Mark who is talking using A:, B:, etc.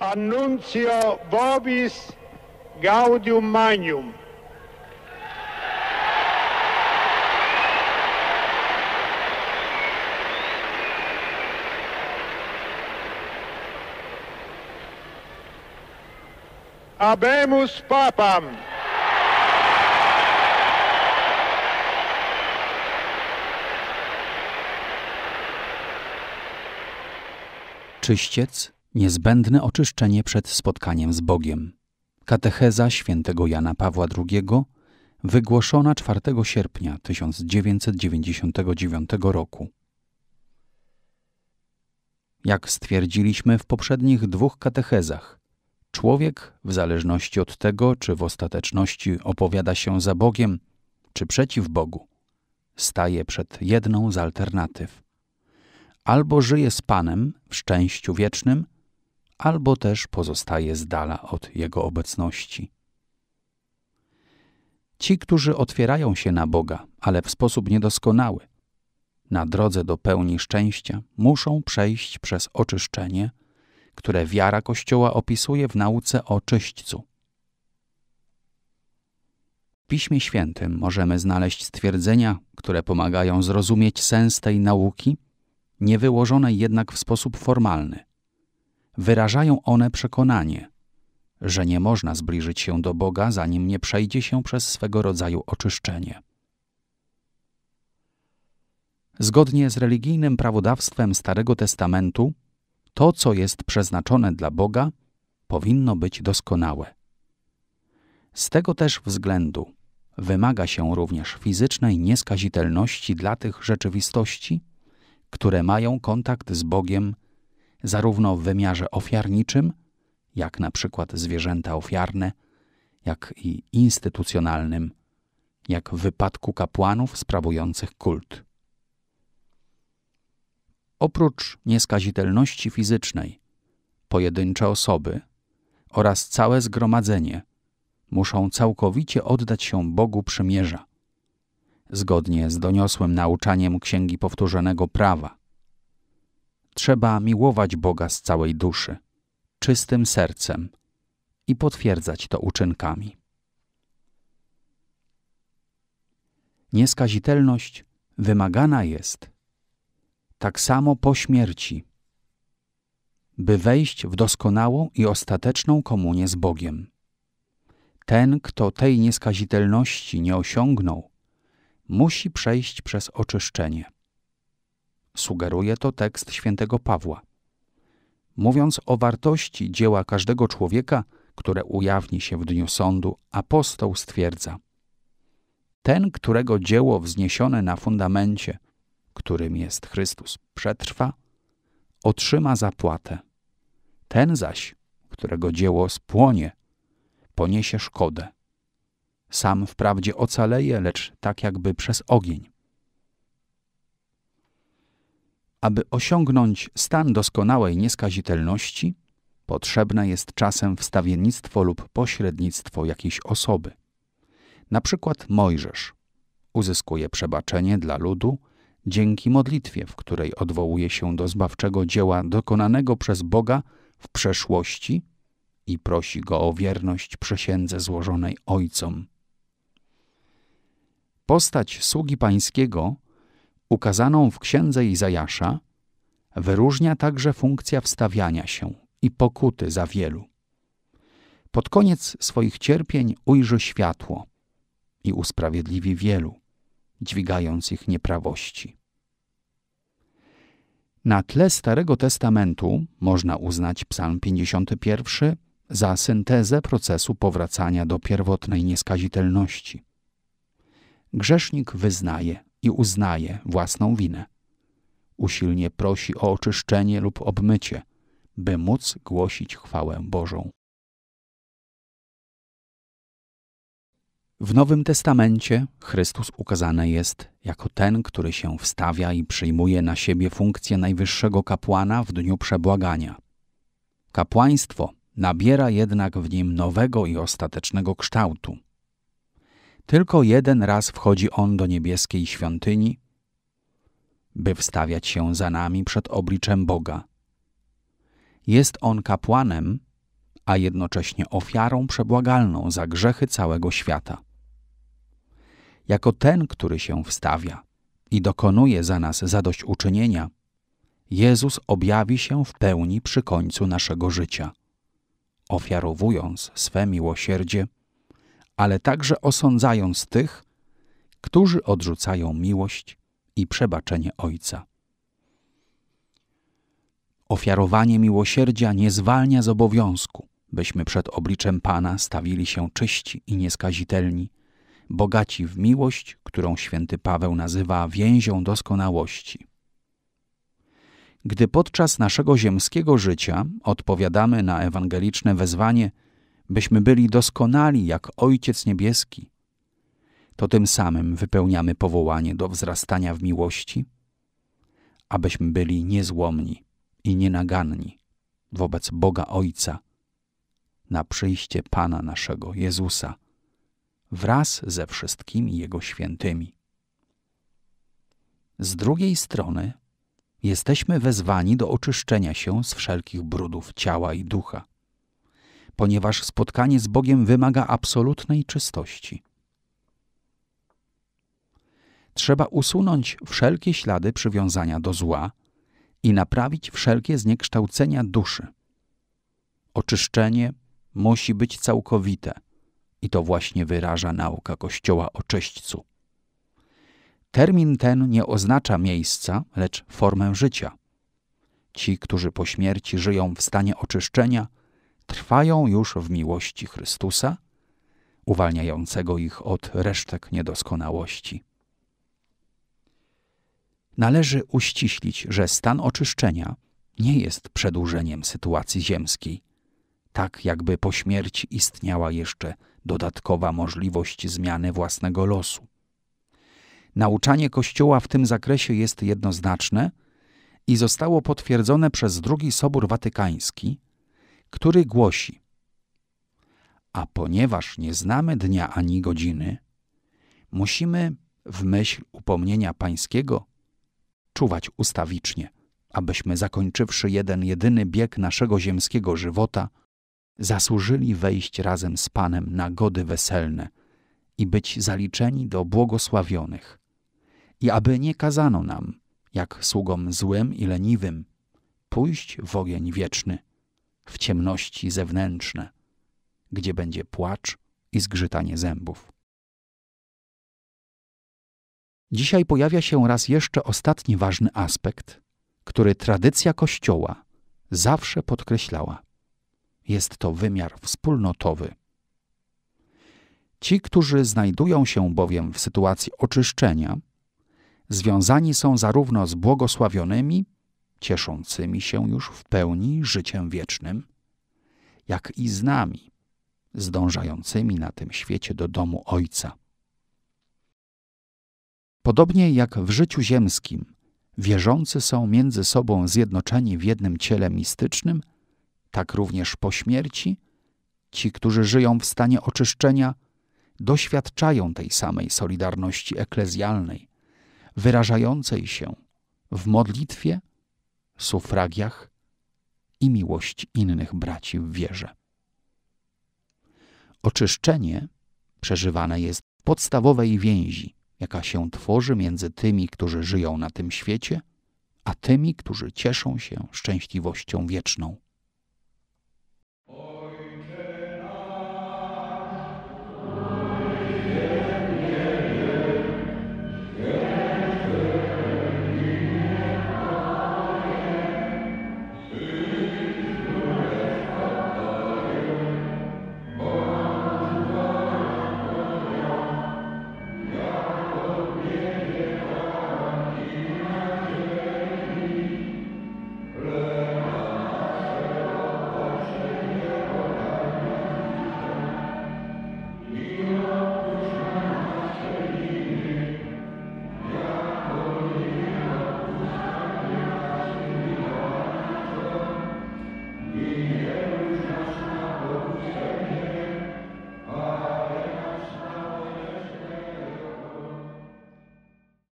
A: Annuncio vobis gaudium magnum. Abemus Papam. Czyściec Niezbędne oczyszczenie przed spotkaniem z Bogiem. Katecheza świętego Jana Pawła II, wygłoszona 4 sierpnia 1999 roku. Jak stwierdziliśmy w poprzednich dwóch katechezach, człowiek, w zależności od tego, czy w ostateczności opowiada się za Bogiem, czy przeciw Bogu, staje przed jedną z alternatyw. Albo żyje z Panem w szczęściu wiecznym, albo też pozostaje z dala od Jego obecności. Ci, którzy otwierają się na Boga, ale w sposób niedoskonały, na drodze do pełni szczęścia, muszą przejść przez oczyszczenie, które wiara Kościoła opisuje w nauce o czyśćcu. W Piśmie Świętym możemy znaleźć stwierdzenia, które pomagają zrozumieć sens tej nauki, niewyłożonej jednak w sposób formalny – wyrażają one przekonanie, że nie można zbliżyć się do Boga, zanim nie przejdzie się przez swego rodzaju oczyszczenie. Zgodnie z religijnym prawodawstwem Starego Testamentu, to, co jest przeznaczone dla Boga, powinno być doskonałe. Z tego też względu wymaga się również fizycznej nieskazitelności dla tych rzeczywistości, które mają kontakt z Bogiem zarówno w wymiarze ofiarniczym, jak na przykład zwierzęta ofiarne, jak i instytucjonalnym, jak w wypadku kapłanów sprawujących kult. Oprócz nieskazitelności fizycznej, pojedyncze osoby oraz całe zgromadzenie muszą całkowicie oddać się Bogu przymierza, zgodnie z doniosłym nauczaniem Księgi Powtórzonego Prawa – Trzeba miłować Boga z całej duszy, czystym sercem i potwierdzać to uczynkami. Nieskazitelność wymagana jest tak samo po śmierci, by wejść w doskonałą i ostateczną komunię z Bogiem. Ten, kto tej nieskazitelności nie osiągnął, musi przejść przez oczyszczenie. Sugeruje to tekst świętego Pawła. Mówiąc o wartości dzieła każdego człowieka, które ujawni się w dniu sądu, apostoł stwierdza: Ten, którego dzieło wzniesione na fundamencie, którym jest Chrystus, przetrwa, otrzyma zapłatę. Ten zaś, którego dzieło spłonie, poniesie szkodę. Sam wprawdzie ocaleje, lecz tak jakby przez ogień. aby osiągnąć stan doskonałej nieskazitelności, potrzebne jest czasem wstawiennictwo lub pośrednictwo jakiejś osoby. Na przykład Mojżesz uzyskuje przebaczenie dla ludu dzięki modlitwie, w której odwołuje się do zbawczego dzieła dokonanego przez Boga w przeszłości i prosi go o wierność przysiędze złożonej ojcom. Postać sługi pańskiego ukazaną w księdze Izajasza, wyróżnia także funkcja wstawiania się i pokuty za wielu. Pod koniec swoich cierpień ujrzy światło i usprawiedliwi wielu, dźwigając ich nieprawości. Na tle Starego Testamentu można uznać Psalm 51 za syntezę procesu powracania do pierwotnej nieskazitelności. Grzesznik wyznaje i uznaje własną winę. Usilnie prosi o oczyszczenie lub obmycie, by móc głosić chwałę Bożą. W Nowym Testamencie Chrystus ukazany jest jako ten, który się wstawia i przyjmuje na siebie funkcję najwyższego kapłana w dniu przebłagania. Kapłaństwo nabiera jednak w nim nowego i ostatecznego kształtu, tylko jeden raz wchodzi on do niebieskiej świątyni, by wstawiać się za nami przed obliczem Boga. Jest on kapłanem, a jednocześnie ofiarą przebłagalną za grzechy całego świata. Jako ten, który się wstawia i dokonuje za nas zadośćuczynienia, Jezus objawi się w pełni przy końcu naszego życia, ofiarowując swe miłosierdzie ale także osądzając tych, którzy odrzucają miłość i przebaczenie Ojca. Ofiarowanie miłosierdzia nie zwalnia z obowiązku, byśmy przed obliczem Pana stawili się czyści i nieskazitelni, bogaci w miłość, którą święty Paweł nazywa więzią doskonałości. Gdy podczas naszego ziemskiego życia odpowiadamy na ewangeliczne wezwanie – byśmy byli doskonali jak Ojciec Niebieski, to tym samym wypełniamy powołanie do wzrastania w miłości, abyśmy byli niezłomni i nienaganni wobec Boga Ojca na przyjście Pana naszego Jezusa wraz ze wszystkimi Jego świętymi. Z drugiej strony jesteśmy wezwani do oczyszczenia się z wszelkich brudów ciała i ducha ponieważ spotkanie z Bogiem wymaga absolutnej czystości. Trzeba usunąć wszelkie ślady przywiązania do zła i naprawić wszelkie zniekształcenia duszy. Oczyszczenie musi być całkowite i to właśnie wyraża nauka Kościoła o czyśćcu. Termin ten nie oznacza miejsca, lecz formę życia. Ci, którzy po śmierci żyją w stanie oczyszczenia – trwają już w miłości Chrystusa, uwalniającego ich od resztek niedoskonałości. Należy uściślić, że stan oczyszczenia nie jest przedłużeniem sytuacji ziemskiej, tak jakby po śmierci istniała jeszcze dodatkowa możliwość zmiany własnego losu. Nauczanie Kościoła w tym zakresie jest jednoznaczne i zostało potwierdzone przez II Sobór Watykański – który głosi: A ponieważ nie znamy dnia ani godziny, musimy w myśl upomnienia Pańskiego czuwać ustawicznie, abyśmy zakończywszy jeden jedyny bieg naszego ziemskiego żywota, zasłużyli wejść razem z Panem na gody weselne i być zaliczeni do błogosławionych. I aby nie kazano nam, jak sługom złym i leniwym, pójść w ogień wieczny w ciemności zewnętrzne, gdzie będzie płacz i zgrzytanie zębów. Dzisiaj pojawia się raz jeszcze ostatni ważny aspekt, który tradycja Kościoła zawsze podkreślała. Jest to wymiar wspólnotowy. Ci, którzy znajdują się bowiem w sytuacji oczyszczenia, związani są zarówno z błogosławionymi, cieszącymi się już w pełni życiem wiecznym, jak i z nami, zdążającymi na tym świecie do domu Ojca. Podobnie jak w życiu ziemskim, wierzący są między sobą zjednoczeni w jednym ciele mistycznym, tak również po śmierci, ci, którzy żyją w stanie oczyszczenia, doświadczają tej samej solidarności eklezjalnej, wyrażającej się w modlitwie sufragiach i miłość innych braci w wierze. Oczyszczenie przeżywane jest w podstawowej więzi, jaka się tworzy między tymi, którzy żyją na tym świecie, a tymi, którzy cieszą się szczęśliwością wieczną.